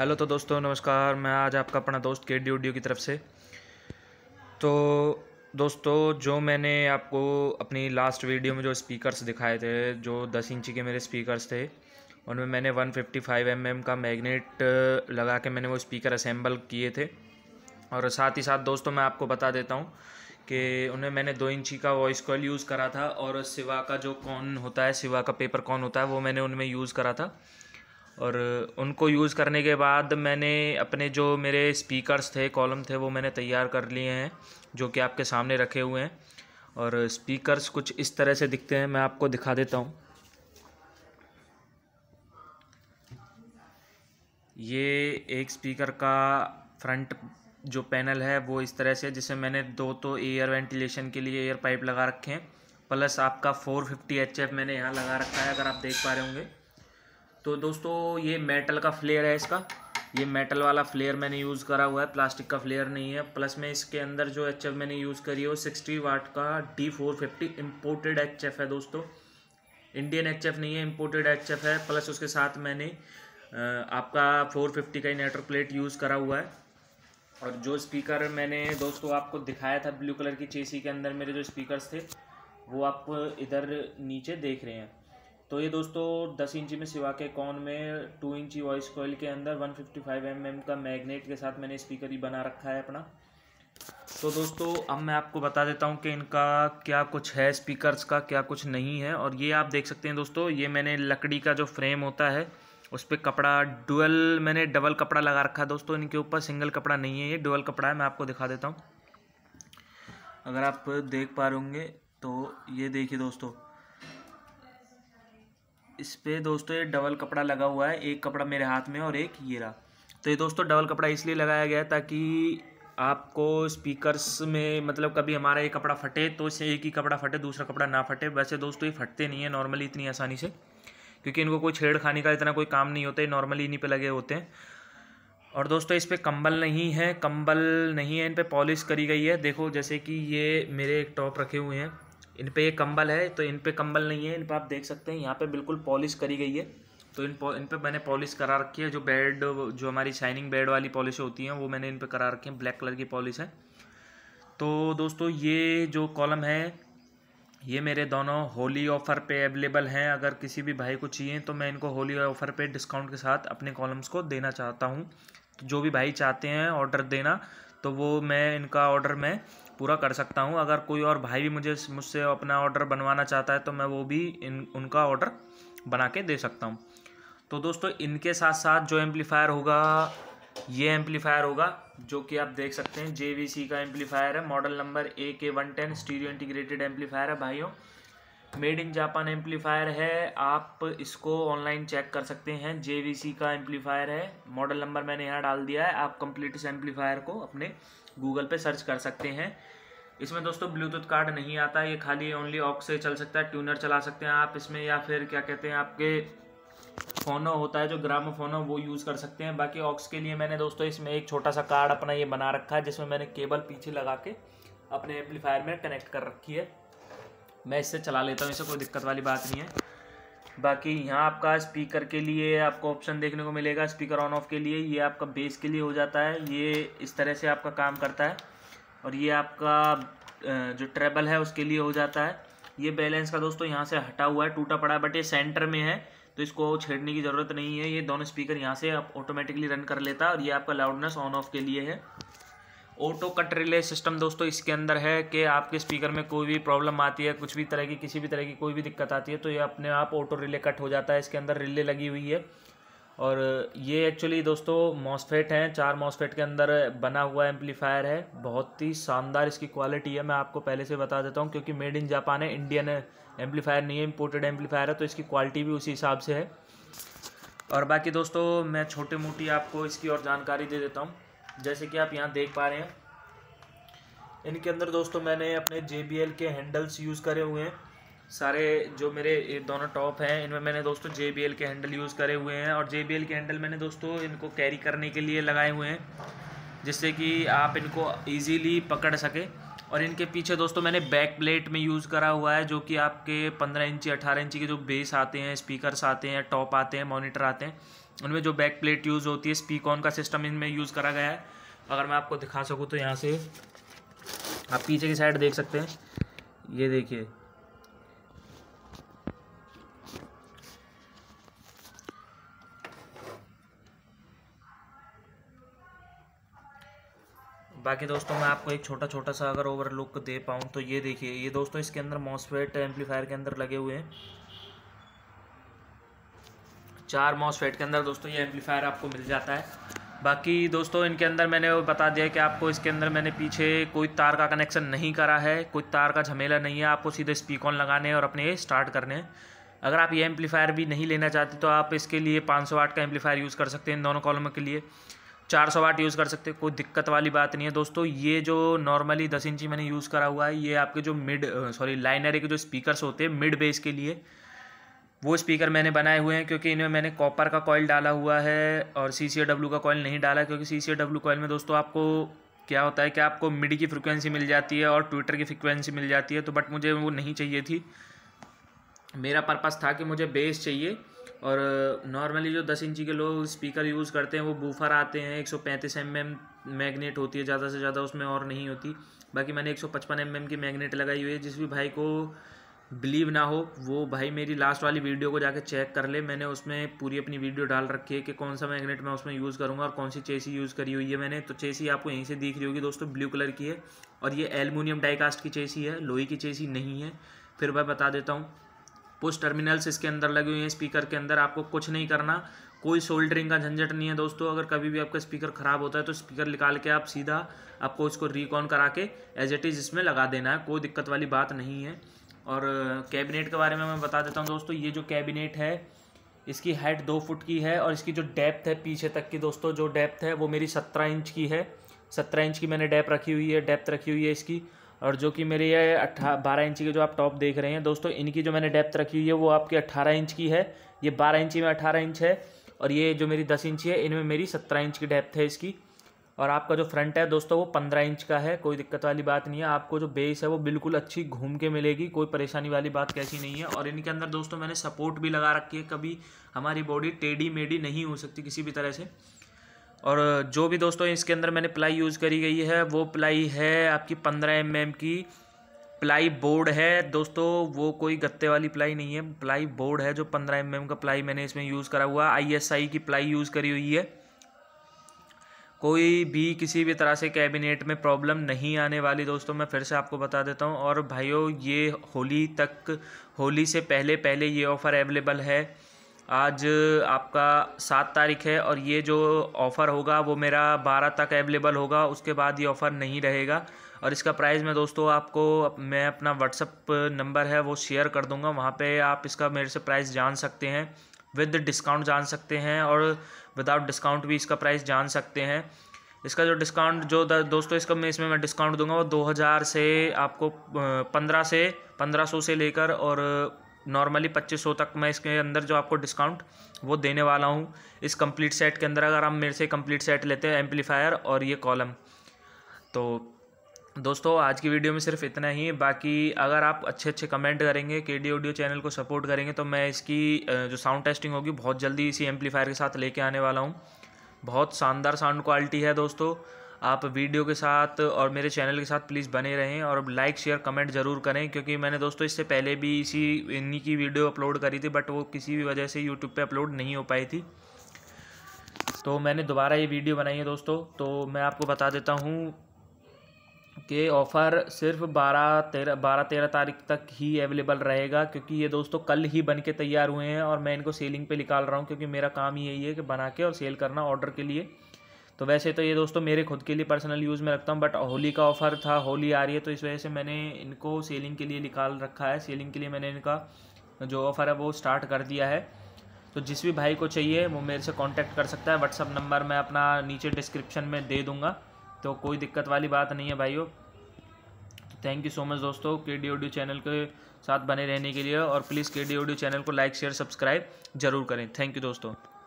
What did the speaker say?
hello तो दोस्तों नमस्कार मैं आज आपका अपना दोस्त के डी ओडियो की तरफ से तो दोस्तों जो मैंने आपको अपनी लास्ट वीडियो में जो स्पीकर्स दिखाए थे जो दस इंची के मेरे स्पीकर्स थे उनमें मैंने 155 फिफ्टी mm का मैग्नेट लगा के मैंने वो स्पीकर असेंबल किए थे और साथ ही साथ दोस्तों मैं आपको बता देता हूँ कि उन्हें मैंने दो इंची का वॉइस कॉल यूज़ करा था और सिवा का जो कॉन होता है सिवा का पेपर कॉन होता है वो मैंने उनमें यूज़ करा था और उनको यूज़ करने के बाद मैंने अपने जो मेरे स्पीकर्स थे कॉलम थे वो मैंने तैयार कर लिए हैं जो कि आपके सामने रखे हुए हैं और स्पीकर्स कुछ इस तरह से दिखते हैं मैं आपको दिखा देता हूँ ये एक स्पीकर का फ्रंट जो पैनल है वो इस तरह से जिसे मैंने दो तो एयर वेंटिलेशन के लिए एयर पाइप लगा रखे हैं प्लस आपका 450 फिफ्टी मैंने यहाँ लगा रखा है अगर आप देख पा रहे होंगे तो दोस्तों ये मेटल का फ्लेयर है इसका ये मेटल वाला फ्लेयर मैंने यूज़ करा हुआ है प्लास्टिक का फ्लेयर नहीं है प्लस में इसके अंदर जो एच मैंने यूज़ करी है वो सिक्सटी वाट का D four fifty imported H है दोस्तों इंडियन एच नहीं है इम्पोर्टेड एच है प्लस उसके साथ मैंने आपका फोर फिफ्टी का इन्वर्टर प्लेट यूज़ करा हुआ है और जो स्पीकर मैंने दोस्तों आपको दिखाया था ब्लू कलर की चेसी के अंदर मेरे जो स्पीकर थे वो आप इधर नीचे देख रहे हैं तो ये दोस्तों दस इंची में सिवा के कौन में टू इंची वॉइस कोयल के अंदर one fifty five M M का मैग्नेट के साथ मैंने स्पीकर ही बना रखा है अपना तो दोस्तों अब मैं आपको बता देता हूँ कि इनका क्या कुछ है स्पीकर्स का क्या कुछ नहीं है और ये आप देख सकते हैं दोस्तों ये मैंने लकड़ी का जो फ्रेम होता है उस पर कपड़ा डुअल मैंने डबल कपड़ा लगा रखा है दोस्तों इनके ऊपर सिंगल कपड़ा नहीं है ये डुअल कपड़ा है मैं आपको दिखा देता हूँ अगर आप देख पा रहे होंगे तो ये देखिए दोस्तों इस पर दोस्तों ये डबल कपड़ा लगा हुआ है एक कपड़ा मेरे हाथ में और एक ये रहा तो ये दोस्तों डबल कपड़ा इसलिए लगाया गया ताकि आपको स्पीकर्स में मतलब कभी हमारा ये कपड़ा फटे तो इससे एक ही कपड़ा फटे दूसरा कपड़ा ना फटे वैसे दोस्तों ये फटते नहीं है नॉर्मली इतनी आसानी से क्योंकि इनको कोई छेड़खानी का इतना कोई काम नहीं होता है नॉर्मली इन्हीं पे लगे होते हैं और दोस्तों इस पर कंबल नहीं है कंबल नहीं है इन पर पॉलिश करी गई है देखो जैसे कि ये मेरे एक टॉप रखे हुए हैं इन पे ये कंबल है तो इन पे कंबल नहीं है इन पे आप देख सकते हैं यहाँ पे बिल्कुल पॉलिश करी गई है तो इन इन पे मैंने पॉलिश करा रखी है जो बेड जो हमारी शाइनिंग बेड वाली पॉलिश होती हैं वो मैंने इन पे करा रखी है ब्लैक कलर की पॉलिश है तो दोस्तों ये जो कॉलम है ये मेरे दोनों होली ऑफ़र पे अवेलेबल हैं अगर किसी भी भाई को चाहिए तो मैं इनको होली ऑफ़र पे डिस्काउंट के साथ अपने कॉलम्स को देना चाहता हूँ तो जो भी भाई चाहते हैं ऑर्डर देना तो वो मैं इनका ऑर्डर मैं पूरा कर सकता हूँ अगर कोई और भाई भी मुझे मुझसे अपना ऑर्डर बनवाना चाहता है तो मैं वो भी इन उनका ऑर्डर बना के दे सकता हूँ तो दोस्तों इनके साथ साथ जो एम्पलीफायर होगा ये एम्पलीफायर होगा जो कि आप देख सकते हैं जे का एम्पलीफायर है model number A K one ten stereo integrated amplifier है भाइयों मेड इन जापान एम्पलीफायर है आप इसको ऑनलाइन चेक कर सकते हैं जे का एम्पलीफायर है मॉडल नंबर मैंने यहाँ डाल दिया है आप कंप्लीट इस एम्पलीफायर को अपने गूगल पे सर्च कर सकते हैं इसमें दोस्तों ब्लूटूथ कार्ड नहीं आता ये खाली ओनली ऑक्स से चल सकता है ट्यूनर चला सकते हैं आप इसमें या फिर क्या कहते हैं आपके फोनो होता है जो ग्रामो फ़ोनो वो यूज़ कर सकते हैं बाकी ऑक्स के लिए मैंने दोस्तों इसमें एक छोटा सा कार्ड अपना ये बना रखा है जिसमें मैंने केबल पीछे लगा के अपने एम्पलीफायर में कनेक्ट कर रखी है मैं इससे चला लेता हूँ इसे कोई दिक्कत वाली बात नहीं है बाकी यहाँ आपका स्पीकर के लिए आपको ऑप्शन देखने को मिलेगा स्पीकर ऑन ऑफ के लिए ये आपका बेस के लिए हो जाता है ये इस तरह से आपका काम करता है और ये आपका जो ट्रेबल है उसके लिए हो जाता है ये बैलेंस का दोस्तों यहाँ से हटा हुआ है टूटा पड़ा है बट ये सेंटर में है तो इसको छेड़ने की ज़रूरत नहीं है ये दोनों स्पीकर यहाँ से आप ऑटोमेटिकली रन कर लेता है और ये आपका लाउडनेस ऑन ऑफ के लिए है ऑटो कट रिले सिस्टम दोस्तों इसके अंदर है कि आपके स्पीकर में कोई भी प्रॉब्लम आती है कुछ भी तरह की किसी भी तरह की कोई भी दिक्कत आती है तो ये अपने आप ऑटो रिले कट हो जाता है इसके अंदर रिले लगी हुई है और ये एक्चुअली दोस्तों मॉसफेट हैं चार मॉसफेट के अंदर बना हुआ एम्पलीफायर है बहुत ही शानदार इसकी क्वालिटी है मैं आपको पहले से बता देता हूँ क्योंकि मेड इन जापान है इंडियन एम्पलीफायर नहीं है इम्पोर्टेड एम्पलीफायर है तो इसकी क्वालिटी भी उसी हिसाब से है और बाकी दोस्तों मैं छोटी मोटी आपको इसकी और जानकारी दे देता हूँ जैसे कि आप यहाँ देख पा रहे हैं इनके अंदर दोस्तों मैंने अपने जे के हैंडल्स यूज़ करे हुए हैं सारे जो मेरे दोनों टॉप हैं इनमें मैंने दोस्तों जे के हैंडल यूज़ करे हुए हैं और जे के हैंडल मैंने दोस्तों इनको कैरी करने के लिए लगाए हुए हैं जिससे कि आप इनको ईजीली पकड़ सकें और इनके पीछे दोस्तों मैंने बैक प्लेट में यूज़ करा हुआ है जो कि आपके पंद्रह इंची अठारह इंची के जो बेस आते हैं स्पीकर्स आते हैं टॉप आते हैं मोनीटर आते हैं उनमें जो बैक प्लेट यूज़ होती है स्पीकॉन का सिस्टम इनमें यूज़ करा गया है अगर मैं आपको दिखा सकूँ तो यहाँ से आप पीछे की साइड देख सकते हैं ये देखिए बाकी दोस्तों मैं आपको एक छोटा छोटा सा अगर ओवरलुक दे पाऊँ तो ये देखिए ये दोस्तों इसके अंदर मॉसफेट एम्पलीफायर के अंदर लगे हुए हैं चार मॉसफेट के अंदर दोस्तों ये एम्पलीफायर आपको मिल जाता है बाकी दोस्तों इनके अंदर मैंने वो बता दिया कि आपको इसके अंदर मैंने पीछे कोई तार का कनेक्शन नहीं करा है कोई तार का झमेला नहीं है आपको सीधे स्पीक ऑन लगाने और अपने स्टार्ट करने हैं अगर आप ये एम्पलीफायर भी नहीं लेना चाहते तो आप इसके लिए पाँच वाट का एम्पलीफायर यूज़ कर सकते हैं इन दोनों कॉलम के लिए 400 वाट यूज़ कर सकते हैं कोई दिक्कत वाली बात नहीं है दोस्तों ये जो नॉर्मली 10 इंची मैंने यूज़ करा हुआ है ये आपके जो मिड सॉरी लाइनर के जो स्पीकर्स होते हैं मिड बेस के लिए वो स्पीकर मैंने बनाए हुए हैं क्योंकि इनमें मैंने कॉपर का कॉयल डाला हुआ है और सी सी डब्ल्यू का कॉयल नहीं डाला क्योंकि सी सी डब्ल्यू कॉयल में दोस्तों आपको क्या होता है कि आपको मिड की फ्रिक्वेंसी मिल जाती है और ट्विटर की फ्रिक्वेंसी मिल जाती है तो बट मुझे वो नहीं चाहिए थी मेरा पर्पस था कि मुझे बेस चाहिए और नॉर्मली जो दस इंची के लोग स्पीकर यूज़ करते हैं वो बूफर आते हैं एक सौ पैंतीस एम एम होती है ज़्यादा से ज़्यादा उसमें और नहीं होती बाकी मैंने एक सौ पचपन एम एम की मैगनेट लगाई हुई है जिस भी भाई को बिलीव ना हो वो भाई मेरी लास्ट वाली वीडियो को जाके चेक कर ले मैंने उसमें पूरी अपनी वीडियो डाल रखी है कि कौन सा मैग्नेट मैं उसमें यूज़ करूँगा और कौन सी चेसी यूज़ करी हुई है मैंने तो चेसी आपको यहीं से दिख रही होगी दोस्तों ब्लू कलर की है और ये एलमिनियम डाईकास्ट की चेसी है लोही की चेसी नहीं है फिर मैं बता देता हूँ पुश टर्मिनल्स इसके अंदर लगे हुए हैं स्पीकर के अंदर आपको कुछ नहीं करना कोई सोल्डरिंग का झंझट नहीं है दोस्तों अगर कभी भी आपका स्पीकर ख़राब होता है तो स्पीकर निकाल के आप सीधा आपको इसको रिकॉन करा के एज इट इज़ इसमें लगा देना है कोई दिक्कत वाली बात नहीं है और कैबिनेट के बारे में मैं बता देता हूँ दोस्तों ये जो कैबिनेट है इसकी हाइट दो फुट की है और इसकी जो डेप्थ है पीछे तक की दोस्तों जो डेप्थ है वो मेरी सत्रह इंच की है सत्रह इंच की मैंने डेप रखी हुई है डेप्थ रखी हुई है इसकी और जो कि मेरे ये अट्ठा बारह इंच के जो आप टॉप देख रहे हैं दोस्तों इनकी जो मैंने डेप्थ रखी हुई है वो आपकी अट्ठारह इंच की है ये बारह इंची में अट्ठारह इंच है और ये जो मेरी दस इंची है इनमें मेरी सत्रह इंच की डेप्थ है इसकी और आपका जो फ्रंट है दोस्तों वो पंद्रह इंच का है कोई दिक्कत वाली बात नहीं है आपको जो बेस है वो बिल्कुल अच्छी घूम के मिलेगी कोई परेशानी वाली बात कैसी नहीं है और इनके अंदर दोस्तों मैंने सपोर्ट भी लगा रखी है कभी हमारी बॉडी टेढ़ी मेढ़ी नहीं हो सकती किसी भी तरह से और जो भी दोस्तों इसके अंदर मैंने प्लाई यूज़ करी गई है वो प्लाई है आपकी पंद्रह एम mm की प्लाई बोर्ड है दोस्तों वो कोई गत्ते वाली प्लाई नहीं है प्लाई बोर्ड है जो पंद्रह एम mm का प्लाई मैंने इसमें यूज़ करा हुआ आई एस आई की प्लाई यूज़ करी हुई है कोई भी किसी भी तरह से कैबिनेट में प्रॉब्लम नहीं आने वाली दोस्तों मैं फिर से आपको बता देता हूँ और भाइयों ये होली तक होली से पहले पहले ये ऑफ़र अवेलेबल है आज आपका सात तारीख है और ये जो ऑफ़र होगा वो मेरा बारह तक अवेलेबल होगा उसके बाद ये ऑफ़र नहीं रहेगा और इसका प्राइस मैं दोस्तों आपको मैं अपना व्हाट्सअप नंबर है वो शेयर कर दूंगा वहाँ पे आप इसका मेरे से प्राइस जान सकते हैं विद डिस्काउंट जान सकते हैं और विदाउट डिस्काउंट भी इसका प्राइस जान सकते हैं इसका जो डिस्काउंट जो दोस्तों इसका मैं इसमें मैं डिस्काउंट दूंगा वो दो हज़ार से आपको पंद्रह से पंद्रह सौ से लेकर और नॉर्मली पच्चीस सौ तक मैं इसके अंदर जो आपको डिस्काउंट वो देने वाला हूँ इस कंप्लीट सेट के अंदर अगर आप मेरे से कंप्लीट सेट लेते हैं एम्पलीफायर और ये कॉलम तो दोस्तों आज की वीडियो में सिर्फ इतना ही बाकी अगर आप अच्छे अच्छे कमेंट करेंगे के डी ऑडियो चैनल को सपोर्ट करेंगे तो मैं इसकी जो साउंड टेस्टिंग होगी बहुत जल्दी इसी एम्पलीफायर के साथ लेके आने वाला हूँ बहुत शानदार साउंड क्वालिटी है दोस्तों आप वीडियो के साथ और मेरे चैनल के साथ प्लीज़ बने रहें और लाइक शेयर कमेंट ज़रूर करें क्योंकि मैंने दोस्तों इससे पहले भी इसी इन्हीं की वीडियो अपलोड करी थी बट वो किसी भी वजह से यूट्यूब पर अपलोड नहीं हो पाई थी तो मैंने दोबारा ये वीडियो बनाई है दोस्तों तो मैं आपको बता देता हूँ के ऑफ़र सिर्फ बारह तेरह बारह तेरह तारीख तक ही अवेलेबल रहेगा क्योंकि ये दोस्तों कल ही बन के तैयार हुए हैं और मैं इनको सेलिंग पे निकाल रहा हूँ क्योंकि मेरा काम ही यही है कि बना के और सेल करना ऑर्डर के लिए तो वैसे तो ये दोस्तों मेरे खुद के लिए पर्सनल यूज़ में रखता हूँ बट होली का ऑफ़र था होली आ रही है तो इस वजह से मैंने इनको सेलिंग के लिए निकाल रखा है सेलिंग के लिए मैंने इनका जो ऑफ़र है वो स्टार्ट कर दिया है तो जिस भी भाई को चाहिए वो मेरे से कॉन्टैक्ट कर सकता है व्हाट्सअप नंबर मैं अपना नीचे डिस्क्रिप्शन में दे दूँगा तो कोई दिक्कत वाली बात नहीं है भाइयों थैंक यू सो मच दोस्तों के डी ऑडियो चैनल के साथ बने रहने के लिए और please K D audio channel को लाइक शेयर सब्सक्राइब जरूर करें थैंक यू दोस्तों